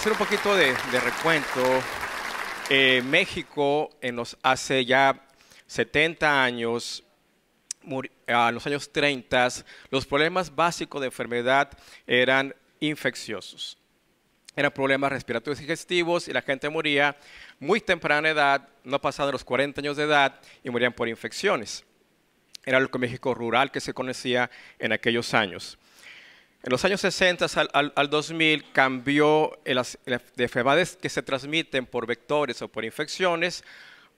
hacer un poquito de, recuento, eh, México en los hace ya 70 años, a los años 30, los problemas básicos de enfermedad eran infecciosos. Eran problemas respiratorios y digestivos y la gente moría muy temprana edad, no de los 40 años de edad y morían por infecciones. Era lo que México rural que se conocía en aquellos años. En los años 60 al, 2000 cambió de enfermedades que se transmiten por vectores o por infecciones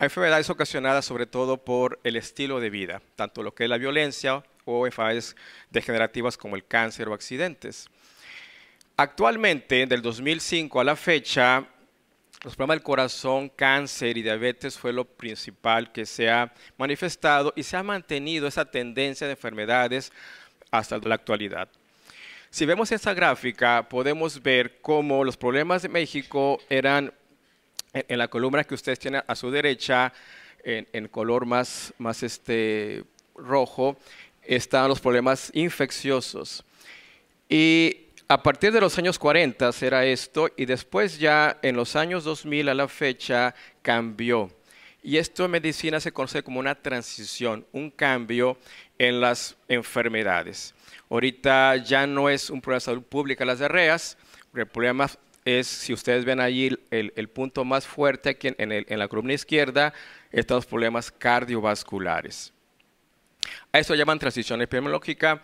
a enfermedades ocasionadas sobre todo por el estilo de vida, tanto lo que es la violencia o enfermedades degenerativas como el cáncer o accidentes. Actualmente, del 2005 a la fecha, los problemas del corazón, cáncer y diabetes fue lo principal que se ha manifestado y se ha mantenido esa tendencia de enfermedades hasta la actualidad. Si vemos esa gráfica, podemos ver cómo los problemas de México eran en, la columna que ustedes tienen a su derecha, en, color más, este, rojo, estaban los problemas infecciosos. Y a partir de los años 40 era esto, y después ya en los años 2000 a la fecha cambió. Y esto en medicina se conoce como una transición, un cambio en las enfermedades. Ahorita ya no es un problema de salud pública las diarreas, el problema es, si ustedes ven allí el, punto más fuerte aquí en, la columna izquierda, están los problemas cardiovasculares. A eso llaman transición epidemiológica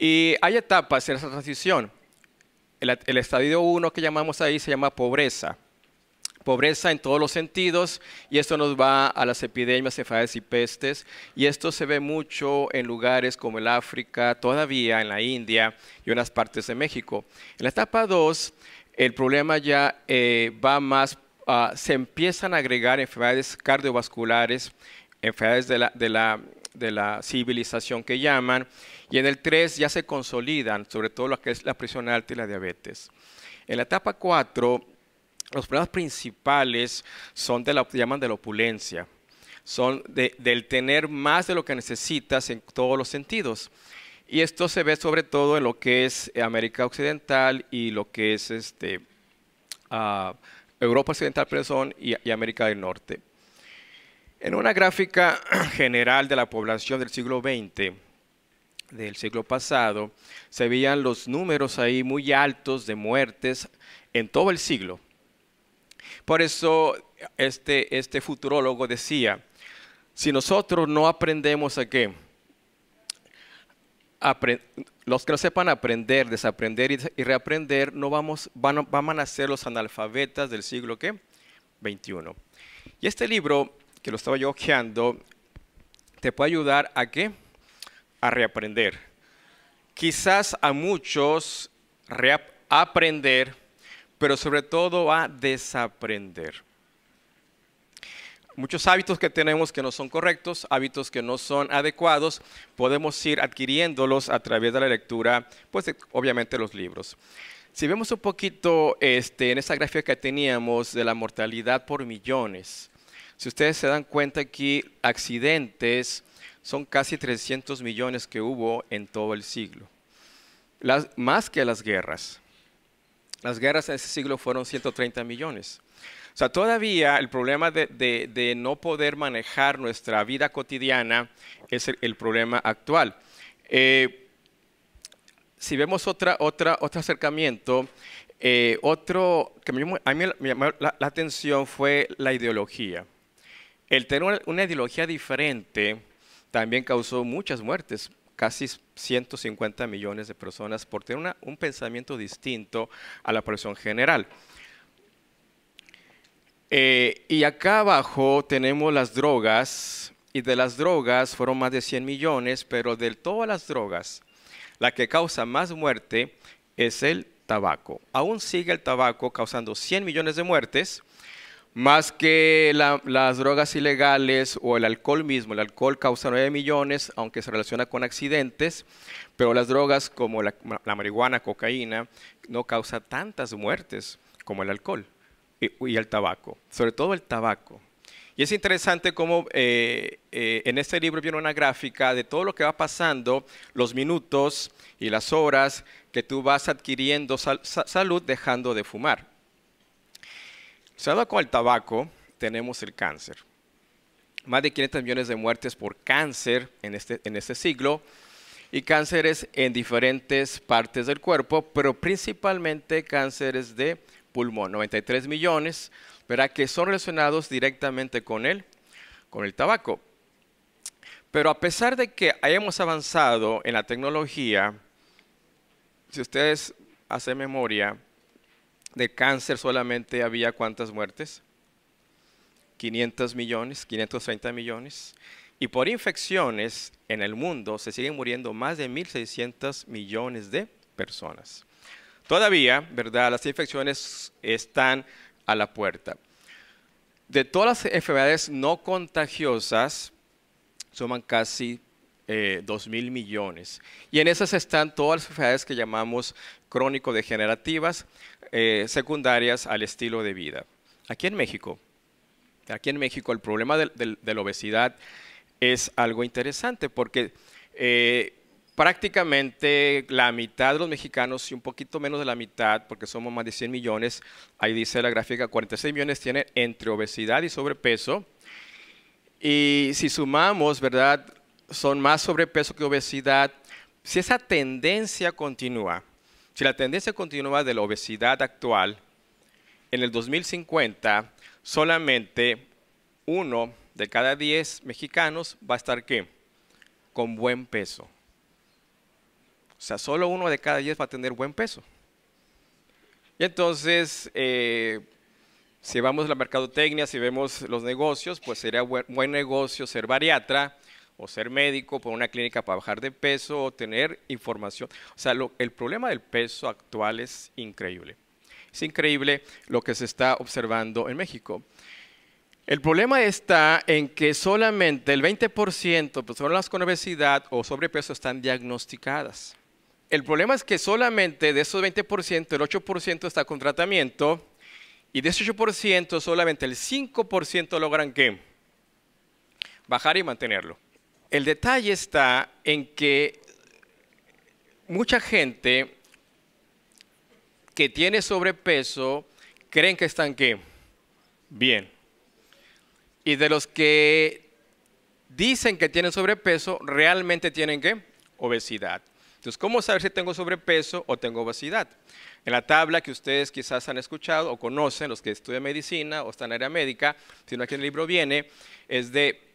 y hay etapas en esa transición. El, el estadio 1 que llamamos ahí se llama pobreza pobreza en todos los sentidos y esto nos va a las epidemias, enfermedades y pestes y esto se ve mucho en lugares como el África, todavía en la India y unas partes de México. En la etapa 2, el problema ya eh, va más, ah, se empiezan a agregar enfermedades cardiovasculares, enfermedades de la, de la, de la civilización que llaman, y en el 3 ya se consolidan, sobre todo lo que es la presión alta y la diabetes. En la etapa 4, los problemas principales son de la, llaman de la opulencia, son del tener más de lo que necesitas en todos los sentidos. Y esto se ve sobre todo en lo que es eh, América Occidental y lo que es este, ah, Europa Occidental, y, y América del Norte. En una gráfica general de la población del siglo XX, del siglo pasado, se veían los números ahí muy altos de muertes en todo el siglo. Por eso este, este futurólogo decía, si nosotros no aprendemos a qué, los que no sepan aprender, desaprender y, reaprender, no vamos, van, a ser los analfabetas del siglo ¿qué? 21. Y este libro, que lo estaba yo hojeando te puede ayudar a qué? A reaprender. Quizás a muchos reaprender pero sobre todo a desaprender. Muchos hábitos que tenemos que no son correctos, hábitos que no son adecuados, podemos ir adquiriéndolos a través de la lectura, pues obviamente los libros. Si vemos un poquito este, en esa gráfica que teníamos de la mortalidad por millones, si ustedes se dan cuenta aquí, accidentes son casi 300 millones que hubo en todo el siglo, más que las guerras. Las guerras en ese siglo fueron 130 millones. O sea, todavía el problema de, no poder manejar nuestra vida cotidiana es el, problema actual. Eh, si vemos otra, otro acercamiento, eh, otro que a mí me llamó la, atención fue la ideología. El tener una, ideología diferente también causó muchas muertes casi 150 millones de personas por tener un pensamiento distinto a la población general. Eh, y acá abajo tenemos las drogas, y de las drogas fueron más de 100 millones, pero de todas las drogas, la que causa más muerte es el tabaco. Aún sigue el tabaco causando 100 millones de muertes, más que las drogas ilegales o el alcohol mismo. El alcohol causa 9 millones, aunque se relaciona con accidentes, pero las drogas como la, marihuana, cocaína, no causa tantas muertes como el alcohol y, el tabaco, sobre todo el tabaco. Y es interesante cómo eh, eh, en este libro viene una gráfica de todo lo que va pasando, los minutos y las horas que tú vas adquiriendo salud dejando de fumar. Relacionado con el tabaco, tenemos el cáncer. Más de 500 millones de muertes por cáncer este, en este, siglo y cánceres en diferentes partes del cuerpo, pero principalmente cánceres de pulmón, 93 millones, ¿verdad? que son relacionados directamente con con el tabaco. Pero a pesar de que hayamos avanzado en la tecnología, si ustedes hacen memoria, de cáncer solamente había cuántas muertes? 500 millones, 530 millones. Y por infecciones en el mundo se siguen muriendo más de 1.600 millones de personas. Todavía, ¿verdad? Las infecciones están a la puerta. De todas las enfermedades no contagiosas, suman casi 2 eh, mil millones. Y en esas están todas las enfermedades que llamamos crónico-degenerativas, eh, secundarias al estilo de vida. Aquí en México, aquí en México el problema de, la obesidad es algo interesante porque eh, prácticamente la mitad de los mexicanos y un poquito menos de la mitad, porque somos más de 100 millones, ahí dice la gráfica, 46 millones tiene entre obesidad y sobrepeso. Y si sumamos, ¿verdad?, son más sobrepeso que obesidad, si esa tendencia continúa, si la tendencia continúa de la obesidad actual, en el 2050 solamente uno de cada diez mexicanos va a estar ¿qué? Con buen peso. O sea, solo uno de cada diez va a tener buen peso. Y entonces, eh, si vamos a la mercadotecnia, si vemos los negocios, pues sería buen, buen negocio ser bariatra o ser médico, por una clínica para bajar de peso, o tener información. O sea, el problema del peso actual es increíble. Es increíble lo que se está observando en México. El problema está en que solamente el 20% de personas con obesidad o sobrepeso están diagnosticadas. El problema es que solamente de esos 20%, el 8% está con tratamiento y de ese 8%, solamente el 5% logran qué? Bajar y mantenerlo. El detalle está en que mucha gente que tiene sobrepeso creen que están qué? Bien. Y de los que dicen que tienen sobrepeso, realmente tienen qué? Obesidad. Entonces, ¿cómo saber si tengo sobrepeso o tengo obesidad? En la tabla que ustedes quizás han escuchado o conocen, los que estudian medicina o están en área médica, si no aquí en el libro viene, es de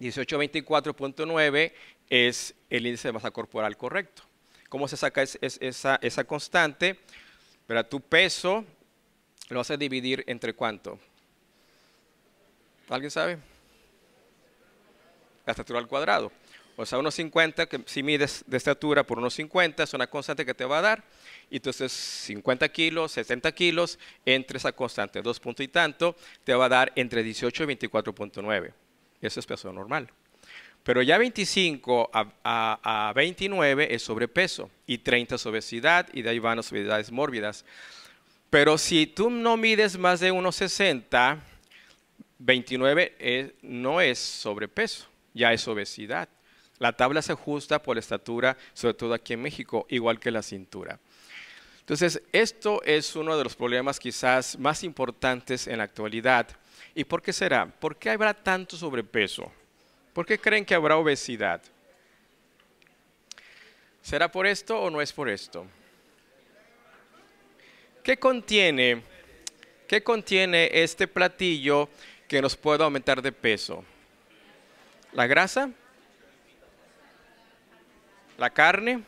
1824.9 es el índice de masa corporal correcto. ¿Cómo se saca esa, constante? Pero tu peso lo vas a dividir entre cuánto. ¿Alguien sabe? La estatura al cuadrado. O sea, unos 50, que si mides de estatura por unos 50, es una constante que te va a dar. Y entonces 50 kilos, 70 kilos, entre esa constante, dos puntos y tanto, te va a dar entre 18 y 24.9. Eso es peso normal. Pero ya 25 a, 29 es sobrepeso y 30 es obesidad y de ahí van las obesidades mórbidas. Pero si tú no mides más de 1,60, 29 e, no es sobrepeso, ya es obesidad. La tabla se ajusta por la estatura, sobre todo aquí en México, igual que la cintura. Entonces, esto es uno de los problemas quizás más importantes en la actualidad ¿Y por qué será? ¿Por qué habrá tanto sobrepeso? ¿Por qué creen que habrá obesidad? ¿Será por esto o no es por esto? ¿Qué contiene, qué contiene este platillo que nos puede aumentar de peso? ¿La grasa? ¿La carne?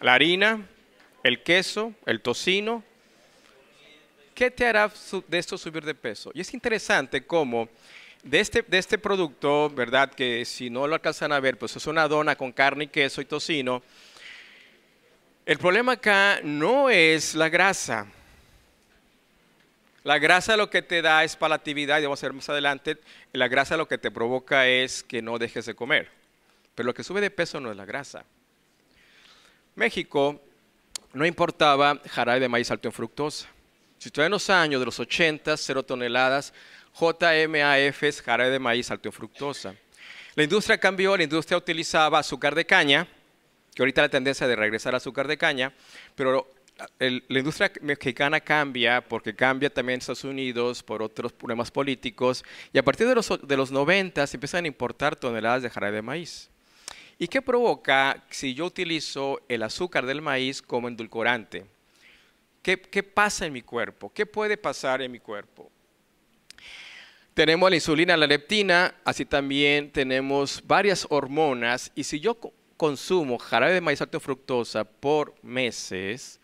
¿La harina? ¿El queso? ¿El tocino? ¿Qué te hará de esto subir de peso? Y es interesante cómo este, de este, producto, ¿verdad? Que si no lo alcanzan a ver, pues es una dona con carne y queso y tocino. El problema acá no es la grasa. La grasa lo que te da es palatividad, y vamos a ver más adelante, la grasa lo que te provoca es que no dejes de comer. Pero lo que sube de peso no es la grasa. México no importaba jarabe de maíz alto en fructosa. Si en los años de los 80, 0 toneladas, JMAF es jarabe de maíz alto en fructosa. La industria cambió, la industria utilizaba azúcar de caña, que ahorita la tendencia de regresar al azúcar de caña, pero la industria mexicana cambia porque cambia también Estados Unidos por otros problemas políticos y a partir de los, de los 90 se empiezan a importar toneladas de jarabe de maíz. ¿Y qué provoca si yo utilizo el azúcar del maíz como endulcorante? ¿Qué, pasa en mi cuerpo? ¿Qué puede pasar en mi cuerpo? Tenemos la insulina, la leptina, así también tenemos varias hormonas. Y si yo consumo jarabe de maíz fructosa por meses,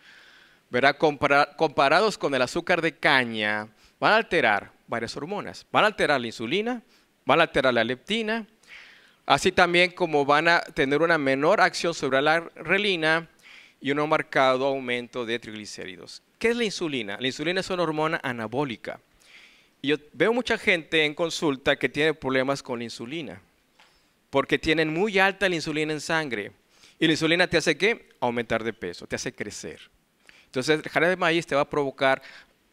verá comparados con el azúcar de caña, van a alterar varias hormonas. Van a alterar la insulina, van a alterar la leptina, así también como van a tener una menor acción sobre la relina, y un marcado aumento de triglicéridos. ¿Qué es la insulina? La insulina es una hormona anabólica. Y yo veo mucha gente en consulta que tiene problemas con la insulina, porque tienen muy alta la insulina en sangre. Y la insulina te hace qué? Aumentar de peso, te hace crecer. Entonces, el de maíz te va a provocar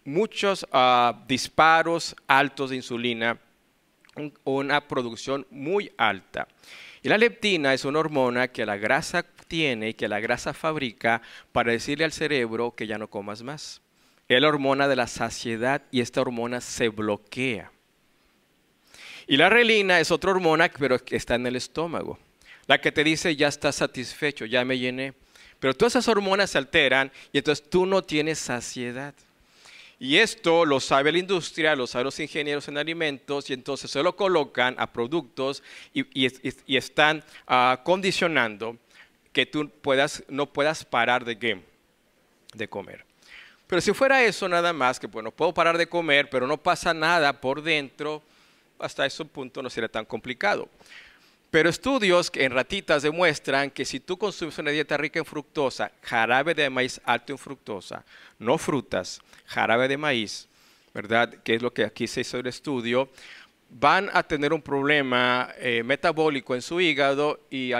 muchos ah, disparos altos de insulina, una producción muy alta. Y la leptina es una hormona que la grasa tiene y que la grasa fabrica para decirle al cerebro que ya no comas más. Es la hormona de la saciedad y esta hormona se bloquea. Y la relina es otra hormona, pero está en el estómago. La que te dice, ya estás satisfecho, ya me llené. Pero todas esas hormonas se alteran y entonces tú no tienes saciedad. Y esto lo sabe la industria, lo saben los ingenieros en alimentos y entonces se lo colocan a productos y, están acondicionando. Ah, condicionando que tú puedas, no puedas parar de, de comer. Pero si fuera eso nada más, que bueno, puedo parar de comer, pero no pasa nada por dentro, hasta ese punto no sería tan complicado. Pero estudios en ratitas demuestran que si tú consumes una dieta rica en fructosa, jarabe de maíz alto en fructosa, no frutas, jarabe de maíz, ¿verdad? Que es lo que aquí se hizo el estudio, van a tener un problema eh, metabólico en su hígado y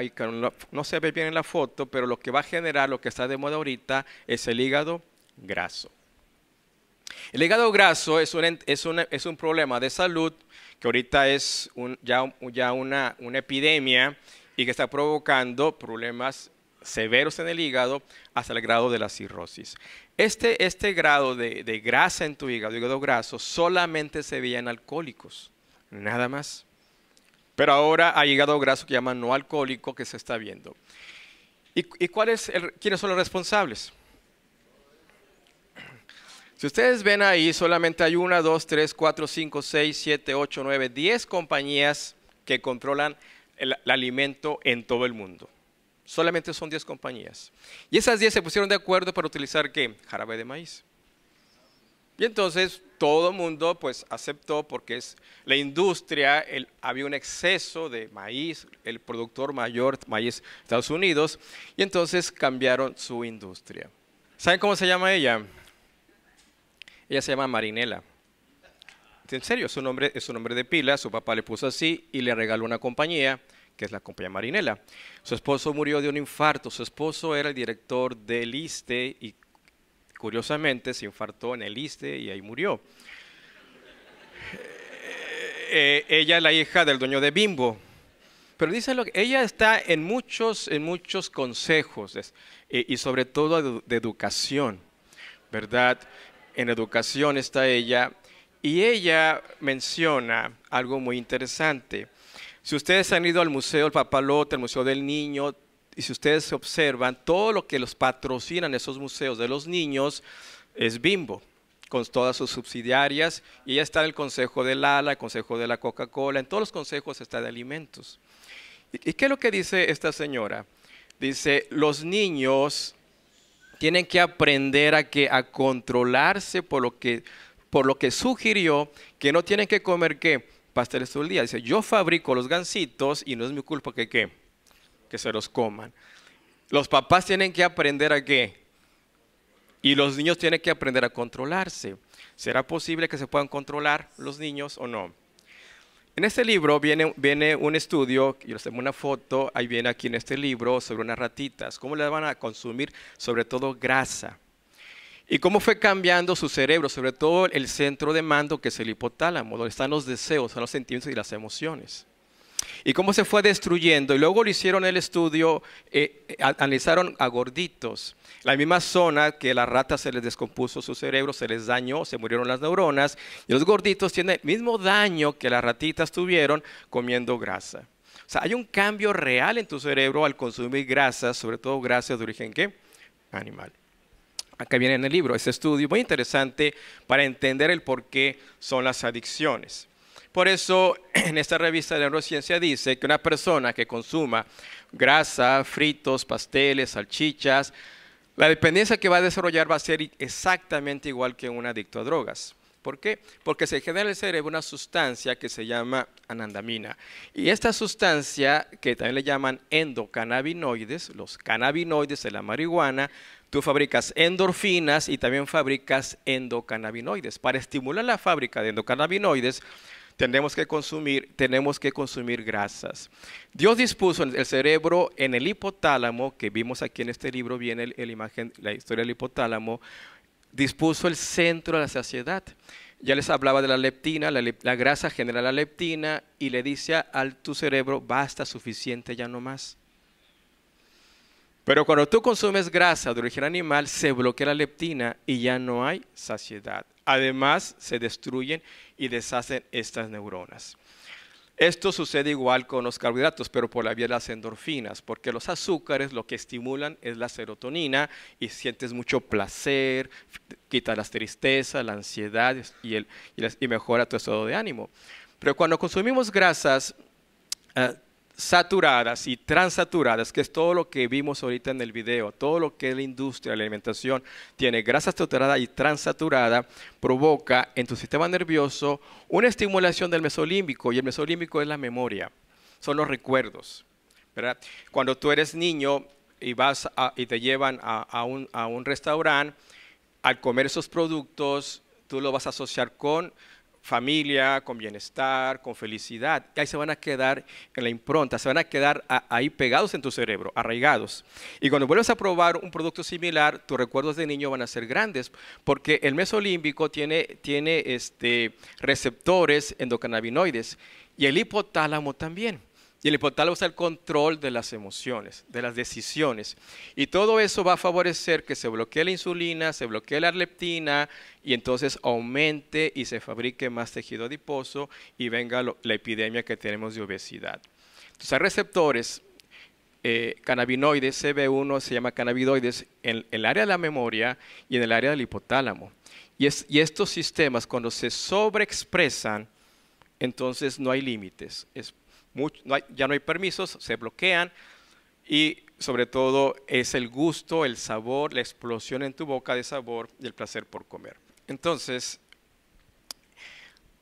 no se ve bien en la foto, pero lo que va a generar, lo que está de moda ahorita, es el hígado graso. El hígado graso es un, problema de salud que ahorita es ya, una, epidemia y que está provocando problemas severos en el hígado hasta el grado de la cirrosis. Este, este grado de, de grasa en tu hígado, hígado graso, solamente se veía en alcohólicos nada más. Pero ahora ha llegado graso que llaman no alcohólico que se está viendo. ¿Y, quiénes son los responsables? Si ustedes ven ahí, solamente hay una, dos, tres, cuatro, cinco, seis, siete, ocho, nueve, diez compañías que controlan el, alimento en todo el mundo. Solamente son diez compañías. Y esas diez se pusieron de acuerdo para utilizar qué? Jarabe de maíz. Y entonces todo el mundo pues aceptó porque es la industria, había un exceso de maíz, el productor mayor maíz de Estados Unidos, y entonces cambiaron su industria. ¿Saben cómo se llama ella? Ella se llama Marinela. En serio, su nombre es su nombre de pila, su papá le puso así y le regaló una compañía que es la compañía Marinela. Su esposo murió de un infarto, su esposo era el director del ISTE y Curiosamente, se infartó en el ISTE y ahí murió. Eh, eh, ella es la hija del dueño de Bimbo. Pero dice lo que ella está en muchos, en muchos consejos eh, y sobre todo de educación, ¿verdad? En educación está ella y ella menciona algo muy interesante. Si ustedes han ido al museo del Papalote, al Museo del Niño, y si ustedes observan, todo lo que los patrocinan esos museos de los niños es Bimbo con todas sus subsidiarias, y ya está en el Consejo del ALA, el Consejo de la Coca-Cola, en todos los consejos está de alimentos. ¿Y, qué es lo que dice esta señora? Dice, los niños tienen que aprender a, que, a controlarse por lo que, por lo que sugirió, que no tienen que comer qué, pasteles todo el día. Dice, yo fabrico los gansitos y no es mi culpa que qué que se los coman. Los papás tienen que aprender a qué? Y los niños tienen que aprender a controlarse. ¿Será posible que se puedan controlar los niños o no? En este libro viene, un estudio, yo les tengo una foto, ahí viene aquí en este libro sobre unas ratitas, cómo le van a consumir sobre todo grasa. Y cómo fue cambiando su cerebro, sobre todo el centro de mando que es el hipotálamo, donde están los deseos, los sentimientos y las emociones y cómo se fue destruyendo. Y luego lo hicieron el estudio, eh, eh, analizaron a gorditos, la misma zona que las ratas se les descompuso su cerebro, se les dañó, se murieron las neuronas, y los gorditos tienen el mismo daño que las ratitas tuvieron comiendo grasa. O sea, hay un cambio real en tu cerebro al consumir grasas, sobre todo grasas de origen ¿qué? animal acá viene en el libro, ese estudio muy interesante para entender el por qué son las adicciones. Por eso en esta revista de neurociencia dice que una persona que consuma grasa, fritos, pasteles, salchichas, la dependencia que va a desarrollar va a ser exactamente igual que un adicto a drogas. ¿Por qué? Porque se genera en el cerebro una sustancia que se llama anandamina. Y esta sustancia, que también le llaman endocannabinoides, los cannabinoides de la marihuana, tú fabricas endorfinas y también fabricas endocannabinoides. Para estimular la fábrica de endocannabinoides, tenemos que consumir, tenemos que consumir grasas. Dios dispuso el cerebro en el hipotálamo, que vimos aquí en este libro, viene la imagen, la historia del hipotálamo, dispuso el centro de la saciedad. Ya les hablaba de la leptina, la, la grasa genera la leptina y le dice al tu cerebro, basta, suficiente, ya no más. Pero cuando tú consumes grasa de origen animal, se bloquea la leptina y ya no hay saciedad. Además, se destruyen y deshacen estas neuronas. Esto sucede igual con los carbohidratos, pero por la vía de las endorfinas, porque los azúcares lo que estimulan es la serotonina y sientes mucho placer, quita las tristezas, la ansiedad y, mejora tu estado de ánimo. Pero cuando consumimos grasas, eh, saturadas y transaturadas, que es todo lo que vimos ahorita en el video, todo lo que la industria, la alimentación tiene grasas saturadas y transaturada, provoca en tu sistema nervioso una estimulación del mesolímbico, y el mesolímbico es la memoria, son los recuerdos. ¿verdad? Cuando tú eres niño y, vas a, y te llevan a, un, a un restaurante, al comer esos productos, tú lo vas a asociar con familia, con bienestar, con felicidad. Y ahí se van a quedar en la impronta, se van a quedar ahí pegados en tu cerebro, arraigados. Y cuando vuelves a probar un producto similar, tus recuerdos de niño van a ser grandes, porque el mesolímbico tiene, tiene este, receptores endocannabinoides y el hipotálamo también. Y el hipotálamo es el control de las emociones, de las decisiones. Y todo eso va a favorecer que se bloquee la insulina, se bloquee la leptina y entonces aumente y se fabrique más tejido adiposo y venga la epidemia que tenemos de obesidad. Entonces hay receptores eh, cannabinoides, CB1 se llama cannabinoides, en, el área de la memoria y en el área del hipotálamo. Y, estos sistemas cuando se sobreexpresan, entonces no hay límites. Es ya no hay permisos, se bloquean y sobre todo es el gusto, el sabor, la explosión en tu boca de sabor y el placer por comer. Entonces,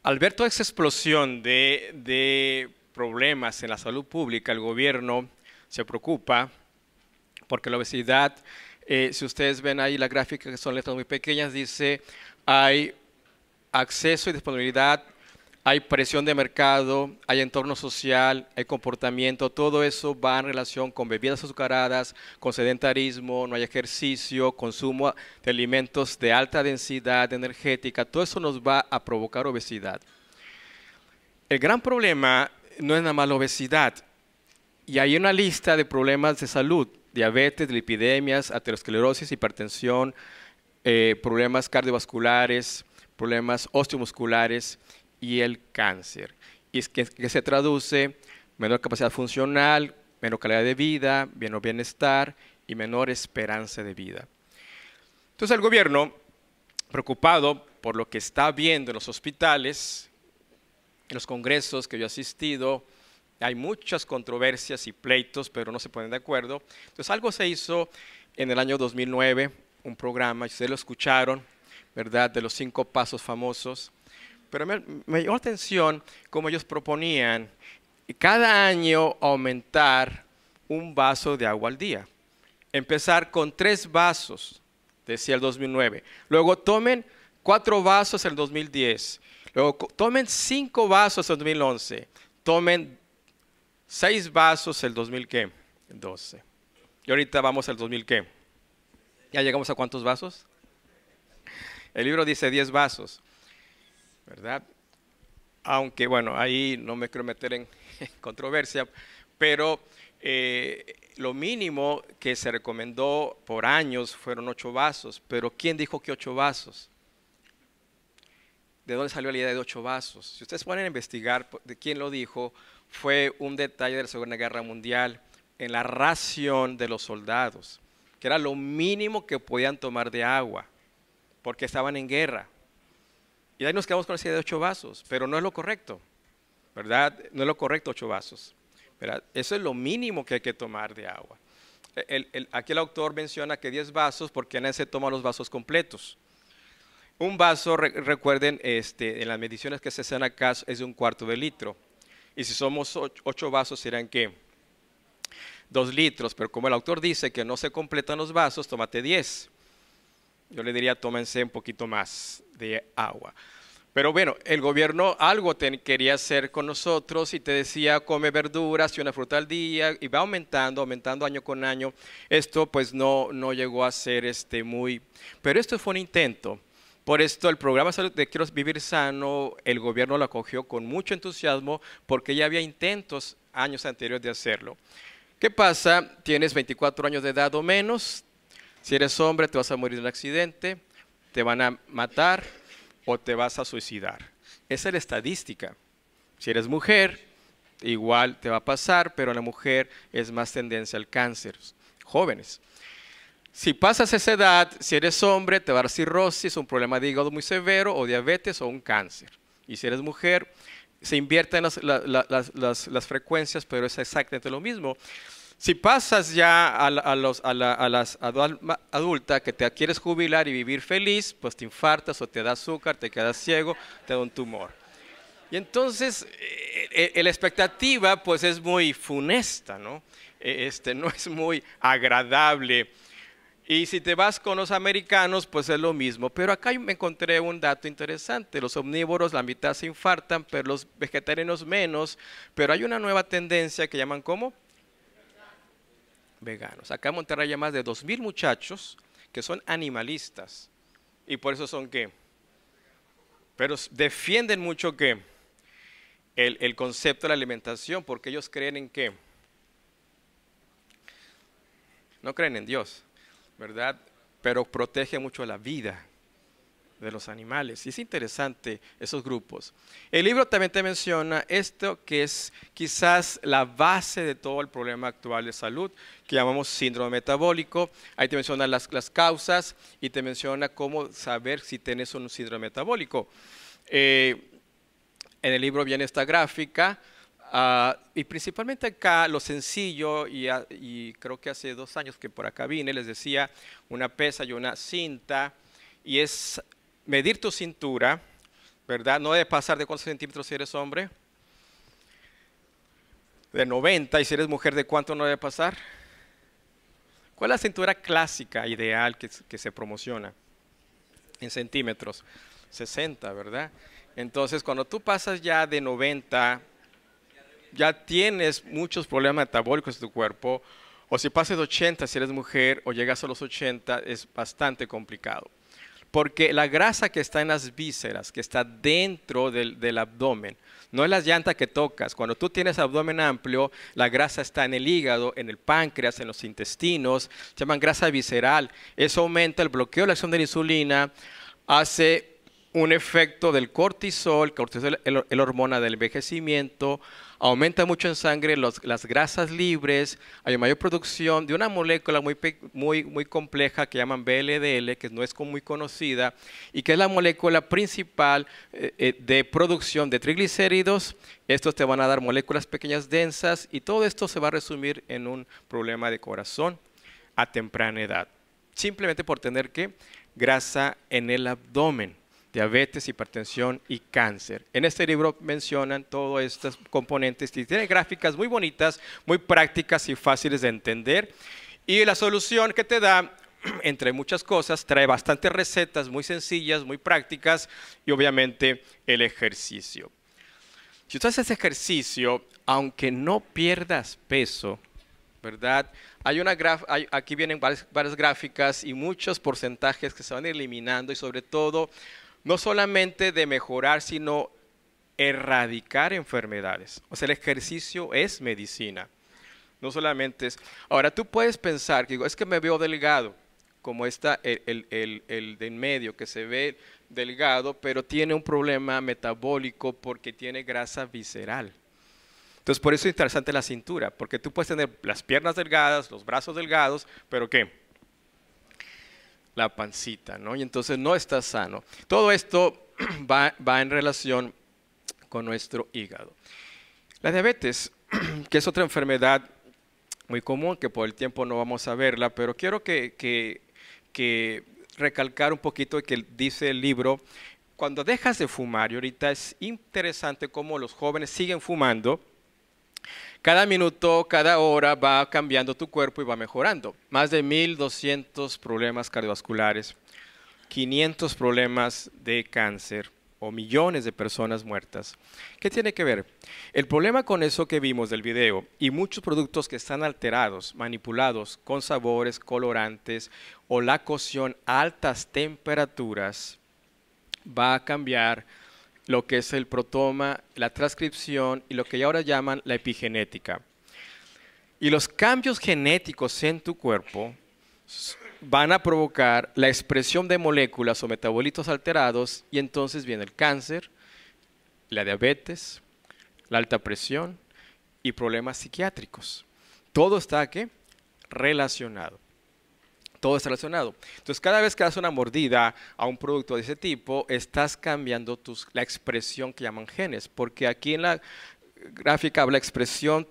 al ver toda esa explosión de, problemas en la salud pública, el gobierno se preocupa porque la obesidad, eh, si ustedes ven ahí la gráfica que son letras muy pequeñas, dice hay acceso y disponibilidad hay presión de mercado, hay entorno social, hay comportamiento, todo eso va en relación con bebidas azucaradas, con sedentarismo, no hay ejercicio, consumo de alimentos de alta densidad energética, todo eso nos va a provocar obesidad. El gran problema no es nada más la obesidad, y hay una lista de problemas de salud, diabetes, lipidemias, aterosclerosis, hipertensión, eh, problemas cardiovasculares, problemas osteomusculares, y el cáncer. Y es que, se traduce menor capacidad funcional, menor calidad de vida, menor bienestar y menor esperanza de vida. Entonces el gobierno, preocupado por lo que está viendo en los hospitales, en los congresos que yo he asistido, hay muchas controversias y pleitos, pero no se ponen de acuerdo. Entonces algo se hizo en el año 2009, un programa, ustedes lo escucharon, ¿verdad? De los cinco pasos famosos. Pero me, me llamó atención cómo ellos proponían cada año aumentar un vaso de agua al día. Empezar con tres vasos, decía el 2009. Luego tomen cuatro vasos el 2010. Luego tomen cinco vasos el 2011. Tomen seis vasos el 2012. Y ahorita vamos al 2000 qué. ¿Ya llegamos a cuántos vasos? El libro dice 10 vasos. ¿verdad? Aunque, bueno, ahí no me quiero meter en controversia, pero eh, lo mínimo que se recomendó por años fueron ocho vasos, pero ¿quién dijo que ocho vasos? ¿De dónde salió la idea de ocho vasos? Si ustedes pueden investigar de quién lo dijo, fue un detalle de la Segunda Guerra Mundial en la ración de los soldados, que era lo mínimo que podían tomar de agua, porque estaban en guerra. Y ahí nos quedamos con la idea de ocho vasos, pero no es lo correcto, ¿verdad? No es lo correcto ocho vasos, Eso es lo mínimo que hay que tomar de agua. aquí el autor menciona que diez vasos porque nadie se toma los vasos completos. Un vaso, recuerden, este, en las mediciones que se hacen acá es de un cuarto de litro. Y si somos ocho vasos, serán que Dos litros. Pero como el autor dice que no se completan los vasos, tómate diez. Yo le diría, tómense un poquito más de agua. Pero bueno, el gobierno algo quería hacer con nosotros y te decía, come verduras y una fruta al día, y va aumentando, aumentando año con año. Esto pues no, no llegó a ser este muy... Pero esto fue un intento. Por esto el programa Salud de Quiero Vivir Sano, el gobierno lo acogió con mucho entusiasmo porque ya había intentos años anteriores de hacerlo. ¿Qué pasa? Tienes 24 años de edad o menos, si eres hombre, te vas a morir en un accidente, te van a matar o te vas a suicidar. Esa es la estadística. Si eres mujer, igual te va a pasar, pero la mujer es más tendencia al cáncer, jóvenes. Si pasas esa edad, si eres hombre, te va a dar cirrosis, un problema de hígado muy severo, o diabetes, o un cáncer. Y si eres mujer, se invierten las, las, las frecuencias, pero es exactamente lo mismo. Si pasas ya a, la, las adulta que te quieres jubilar y vivir feliz, pues te infartas o te da azúcar, te quedas ciego, te da un tumor. Y entonces eh, eh, la expectativa pues es muy funesta, ¿no? E, este, no es muy agradable. Y si te vas con los americanos, pues es lo mismo. Pero acá me encontré un dato interesante. Los omnívoros, la mitad se infartan, pero los vegetarianos menos. Pero hay una nueva tendencia que llaman como veganos. Acá en Monterrey hay más de 2.000 muchachos que son animalistas y por eso son que, pero defienden mucho que el, el concepto de la alimentación porque ellos creen en qué. No creen en Dios, ¿verdad? Pero protege mucho la vida de los animales. Y es interesante esos grupos. El libro también te menciona esto que es quizás la base de todo el problema actual de salud, que llamamos síndrome metabólico. Ahí te menciona las, las causas y te menciona cómo saber si tienes un síndrome metabólico. Eh, en el libro viene esta gráfica. Ah, y principalmente acá, lo sencillo, y, y, creo que hace dos años que por acá vine, les decía una pesa y una cinta, y es medir tu cintura, ¿verdad? No debe pasar de cuántos centímetros si eres hombre. De 90 y si eres mujer, ¿de cuánto no debe pasar? ¿Cuál es la cintura clásica, ideal, que, que se promociona? En centímetros, 60, ¿verdad? Entonces, cuando tú pasas ya de 90, ya tienes muchos problemas metabólicos en tu cuerpo. O si pasas de 80, si eres mujer, o llegas a los 80, es bastante complicado. Porque la grasa que está en las vísceras, que está dentro del, abdomen, no es la llanta que tocas. Cuando tú tienes abdomen amplio, la grasa está en el hígado, en el páncreas, en los intestinos, se llaman grasa visceral. Eso aumenta el bloqueo de la acción de la insulina, hace un efecto del cortisol, cortisol es la hormona del envejecimiento, aumenta mucho en sangre las grasas libres, hay mayor producción de una molécula muy, compleja que llaman BLDL, que no es muy conocida, y que es la molécula principal eh, eh, de producción de triglicéridos. Estos te van a dar moléculas pequeñas densas y todo esto se va a resumir en un problema de corazón a temprana edad, simplemente por tener que grasa en el abdomen diabetes, hipertensión y cáncer. En este libro mencionan todos estos componentes y tiene gráficas muy bonitas, muy prácticas y fáciles de entender. Y la solución que te da, entre muchas cosas, trae bastantes recetas muy sencillas, muy prácticas y obviamente el ejercicio. Si tú haces ejercicio, aunque no pierdas peso, ¿verdad? Hay una aquí vienen varias, gráficas y muchos porcentajes que se van eliminando y sobre todo no solamente de mejorar, sino erradicar enfermedades. O sea, el ejercicio es medicina. No solamente es... Ahora, tú puedes pensar que digo, es que me veo delgado, como está el, el, el, el de en medio, que se ve delgado, pero tiene un problema metabólico porque tiene grasa visceral. Entonces, por eso es interesante la cintura, porque tú puedes tener las piernas delgadas, los brazos delgados, pero ¿qué? la pancita, ¿no? Y entonces no está sano. Todo esto va, en relación con nuestro hígado. La diabetes, que es otra enfermedad muy común, que por el tiempo no vamos a verla, pero quiero que, recalcar un poquito que dice el libro, cuando dejas de fumar, y ahorita es interesante cómo los jóvenes siguen fumando, cada minuto, cada hora va cambiando tu cuerpo y va mejorando. Más de 1.200 problemas cardiovasculares, 500 problemas de cáncer o millones de personas muertas. ¿Qué tiene que ver? El problema con eso que vimos del video y muchos productos que están alterados, manipulados con sabores, colorantes o la cocción a altas temperaturas va a cambiar lo que es el protoma, la transcripción y lo que ahora llaman la epigenética. Y los cambios genéticos en tu cuerpo van a provocar la expresión de moléculas o metabolitos alterados y entonces viene el cáncer, la diabetes, la alta presión y problemas psiquiátricos. Todo está aquí relacionado todo está relacionado. Entonces, cada vez que das una mordida a un producto de ese tipo, estás cambiando la expresión que llaman genes, porque aquí en la gráfica habla expresión,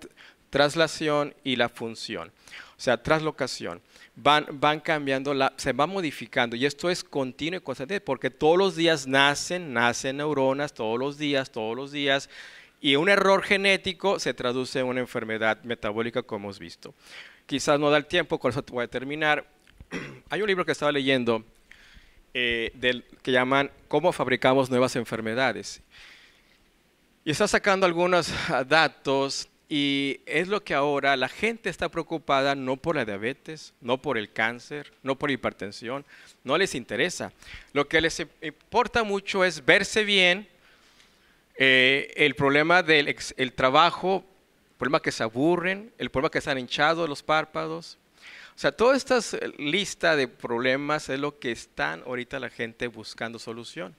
traslación y la función, o sea, traslocación. Van, van cambiando, la, se va modificando y esto es continuo y constante, porque todos los días nacen, nacen neuronas, todos los días, todos los días, y un error genético se traduce en una enfermedad metabólica como hemos visto. Quizás no da el tiempo, con eso voy a terminar Hay un libro que estaba leyendo eh, que llaman Cómo fabricamos nuevas enfermedades. Y está sacando algunos ah, datos y es lo que ahora la gente está preocupada no por la diabetes, no por el cáncer, no por hipertensión, no les interesa. Lo que les importa mucho es verse bien, eh, el problema del trabajo, el problema que se aburren, el problema que están hinchados los párpados, o sea, toda esta eh, lista de problemas es lo que están ahorita la gente buscando solución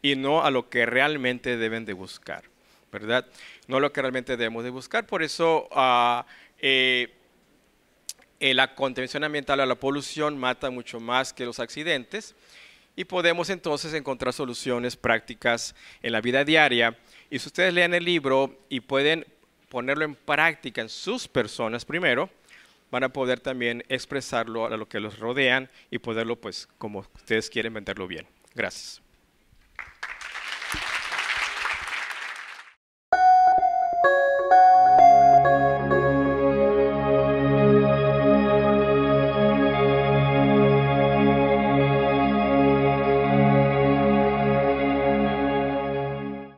y no a lo que realmente deben de buscar, ¿verdad? No a lo que realmente debemos de buscar. Por eso ah, eh, la contención ambiental a la polución mata mucho más que los accidentes y podemos entonces encontrar soluciones prácticas en la vida diaria. Y si ustedes leen el libro y pueden ponerlo en práctica en sus personas primero, van a poder también expresarlo a lo que los rodean y poderlo, pues, como ustedes quieren, venderlo bien. Gracias.